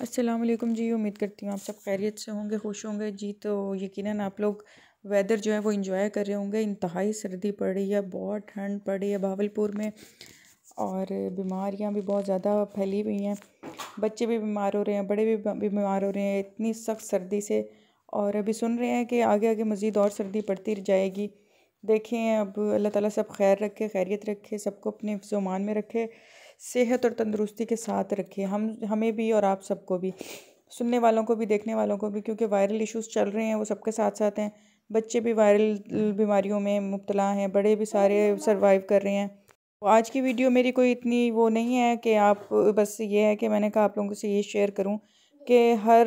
असलम जी उम्मीद करती हूँ आप सब खैरियत से होंगे खुश होंगे जी तो यकीनन आप लोग वेदर जो है वो इंजॉय कर रहे होंगे इंतहाई सर्दी पड़ रही है बहुत ठंड पड़ रही है भावलपुर में और बीमारियाँ भी बहुत ज़्यादा फैली हुई हैं बच्चे भी बीमार हो रहे हैं बड़े भी बीमार हो रहे हैं इतनी सख्त सर्दी से और अभी सुन रहे हैं कि आगे आगे मज़ीद और सर्दी पड़ती जाएगी देखें अब अल्लाह ताला सब खैर रखे खैरियत रखे सबको अपने जुमान में रखे सेहत और तंदुरुस्ती के साथ रखे हम हमें भी और आप सबको भी सुनने वालों को भी देखने वालों को भी क्योंकि वायरल इश्यूज़ चल रहे हैं वो सबके साथ साथ हैं बच्चे भी वायरल बीमारियों में मुबतला हैं बड़े भी सारे सर्वाइव कर रहे हैं तो आज की वीडियो मेरी कोई इतनी वो नहीं है कि आप बस ये है कि मैंने कहा आप लोगों से ये शेयर करूं कि हर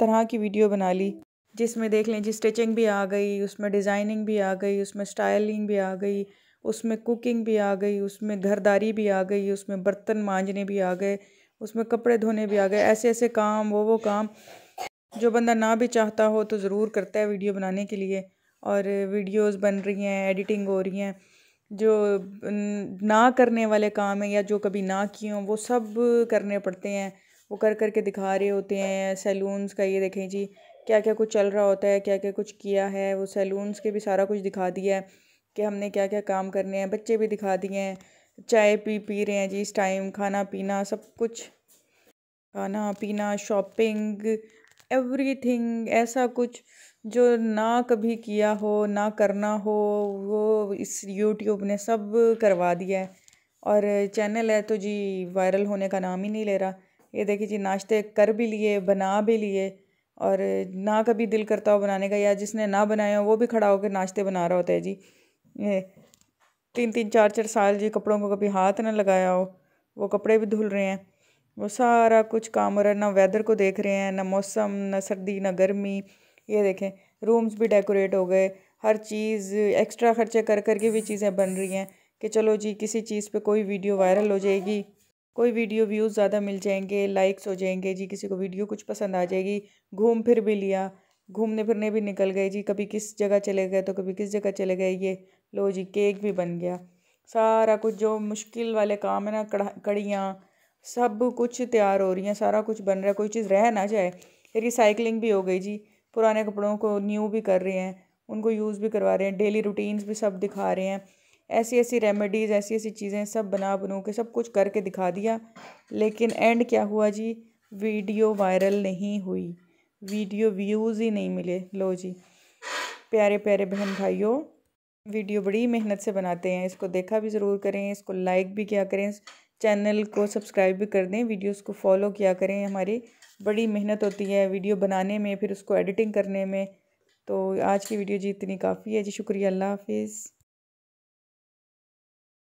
तरह की वीडियो बना ली जिसमें देख लें जी स्टिचिंग भी आ गई उसमें डिज़ाइनिंग भी आ गई उसमें स्टाइलिंग भी आ गई उसमें कुकिंग भी आ गई उसमें घरदारी भी आ गई उसमें बर्तन मांजने भी आ गए उसमें कपड़े धोने भी आ गए ऐसे ऐसे काम वो वो काम जो बंदा ना भी चाहता हो तो ज़रूर करता है वीडियो बनाने के लिए और वीडियोस बन रही हैं एडिटिंग हो रही हैं जो ना करने वाले काम हैं या जो कभी ना किए हों वो सब करने पड़ते हैं वो कर कर के दिखा रहे होते हैं सैलून्स का ये देखें जी क्या क्या कुछ चल रहा होता है क्या क्या कुछ किया है वो सैलून्स के भी सारा कुछ दिखा दिया है कि हमने क्या क्या काम करने हैं बच्चे भी दिखा दिए हैं चाय पी पी रहे हैं जी इस टाइम खाना पीना सब कुछ खाना पीना शॉपिंग एवरीथिंग ऐसा कुछ जो ना कभी किया हो ना करना हो वो इस यूट्यूब ने सब करवा दिया है और चैनल है तो जी वायरल होने का नाम ही नहीं ले रहा ये देखिए जी नाश्ते कर भी लिए बना भी लिए और ना कभी दिल करता हो बनाने का या जिसने ना बनाया हो वो भी खड़ा होकर नाश्ते बना रहा होता है जी ये तीन तीन चार चार साल जी कपड़ों को कभी हाथ ना लगाया हो वो कपड़े भी धुल रहे हैं वो सारा कुछ काम हो रहा है ना वेदर को देख रहे हैं ना मौसम ना सर्दी ना गर्मी ये देखें रूम्स भी डेकोरेट हो गए हर चीज़ एक्स्ट्रा खर्चे कर कर के भी चीज़ें बन रही हैं कि चलो जी किसी चीज़ पे कोई वीडियो वायरल हो जाएगी कोई वीडियो व्यूज़ ज़्यादा मिल जाएंगे लाइक्स हो जाएंगे जी किसी को वीडियो कुछ पसंद आ जाएगी घूम फिर भी लिया घूमने फिरने भी निकल गए जी कभी किस जगह चले गए तो कभी किस जगह चले गए ये लो जी केक भी बन गया सारा कुछ जो मुश्किल वाले काम है ना कड़ा कड़ियाँ सब कुछ तैयार हो रही हैं सारा कुछ बन रहा है कोई चीज़ रह ना जाए रिसाइकलिंग भी हो गई जी पुराने कपड़ों को न्यू भी कर रहे हैं उनको यूज़ भी करवा रहे हैं डेली रूटीन्स भी सब दिखा रहे हैं ऐसी ऐसी रेमेडीज़ ऐसी ऐसी चीज़ें सब बना बनू के सब कुछ करके दिखा दिया लेकिन एंड क्या हुआ जी वीडियो वायरल नहीं हुई वीडियो व्यूज़ ही नहीं मिले लो जी प्यारे प्यारे बहन भाइयों वीडियो बड़ी मेहनत से बनाते हैं इसको देखा भी ज़रूर करें इसको लाइक भी किया करें चैनल को सब्सक्राइब भी कर दें वीडियोस को फॉलो किया करें हमारी बड़ी मेहनत होती है वीडियो बनाने में फिर उसको एडिटिंग करने में तो आज की वीडियो जी इतनी काफ़ी है जी शुक्रिया अल्लाह हाफिज़